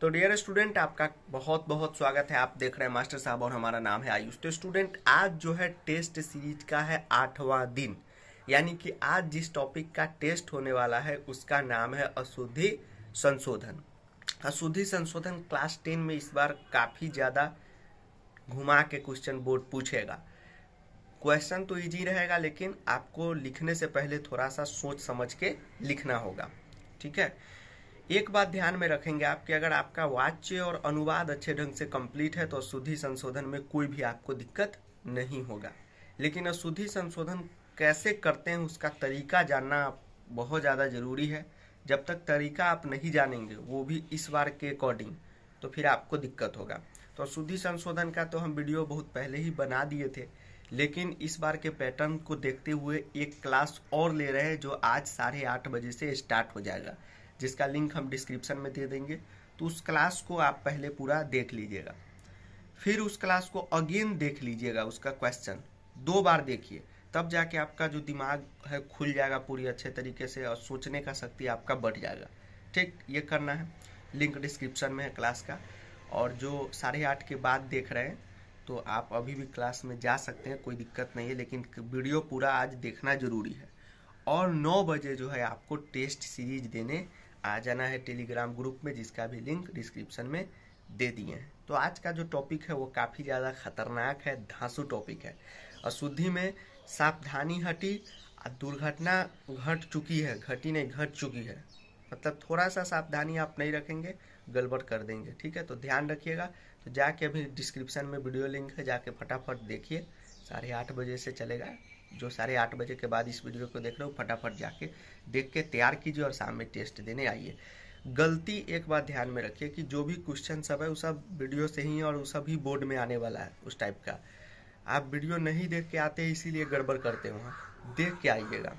तो dear student आपका बहुत बहुत स्वागत है आप देख रहे हैं मास्टर साहब और हमारा नाम है आयुष तो स्टूडेंट आज जो है टेस्ट सीरीज का है आठवां दिन यानी कि आज जिस टॉपिक का टेस्ट होने वाला है उसका नाम है अशुद्धि संशोधन अशुद्धि संशोधन क्लास टेन में इस बार काफ़ी ज़्यादा घुमा के क्वेश्चन बोर्ड पूछेगा क्वेश्चन तो इजी रहेगा लेकिन आपको लिखने से पहले थोड़ा सा सोच समझ के लिखना होगा ठीक है एक बात ध्यान में रखेंगे आप कि अगर आपका वाच्य और अनुवाद अच्छे ढंग से कंप्लीट है तो अशुद्धि संशोधन में कोई भी आपको दिक्कत नहीं होगा लेकिन अशुद्धि संशोधन कैसे करते हैं उसका तरीका जानना बहुत ज़्यादा ज़रूरी है जब तक तरीका आप नहीं जानेंगे वो भी इस बार के अकॉर्डिंग तो फिर आपको दिक्कत होगा तो अशुद्धि संशोधन का तो हम वीडियो बहुत पहले ही बना दिए थे लेकिन इस बार के पैटर्न को देखते हुए एक क्लास और ले रहे हैं जो आज साढ़े आठ बजे से स्टार्ट हो जाएगा जिसका लिंक हम डिस्क्रिप्शन में दे देंगे तो उस क्लास को आप पहले पूरा देख लीजिएगा फिर उस क्लास को अगेन देख लीजिएगा उसका क्वेश्चन दो बार देखिए तब जाके आपका जो दिमाग है खुल जाएगा पूरी अच्छे तरीके से और सोचने का शक्ति आपका बढ़ जाएगा ठीक ये करना है लिंक डिस्क्रिप्शन में है क्लास का और जो साढ़े आठ के बाद देख रहे हैं तो आप अभी भी क्लास में जा सकते हैं कोई दिक्कत नहीं है लेकिन वीडियो पूरा आज देखना ज़रूरी है और नौ बजे जो है आपको टेस्ट सीरीज देने आ जाना है टेलीग्राम ग्रुप में जिसका भी लिंक डिस्क्रिप्शन में दे दिए हैं तो आज का जो टॉपिक है वो काफ़ी ज़्यादा खतरनाक है धांसू टॉपिक है अशुद्धि में सावधानी हटी और दुर्घटना घट चुकी है घटी नहीं घट चुकी है मतलब थोड़ा सा सावधानी आप नहीं रखेंगे गड़बड़ कर देंगे ठीक है तो ध्यान रखिएगा तो जाके अभी डिस्क्रिप्शन में वीडियो लिंक है जाके फटाफट देखिए साढ़े आठ बजे से चलेगा जो साढ़े आठ बजे के बाद इस वीडियो को देख रहे हो फटाफट जाके देख के तैयार कीजिए और शाम में टेस्ट देने आइए गलती एक बात ध्यान में रखिए कि जो भी क्वेश्चन सब है वो सब वीडियो से ही और वो सब ही बोर्ड में आने वाला है उस टाइप का आप वीडियो नहीं देख के आते इसीलिए गड़बड़ करते हो हाँ, देख के आइएगा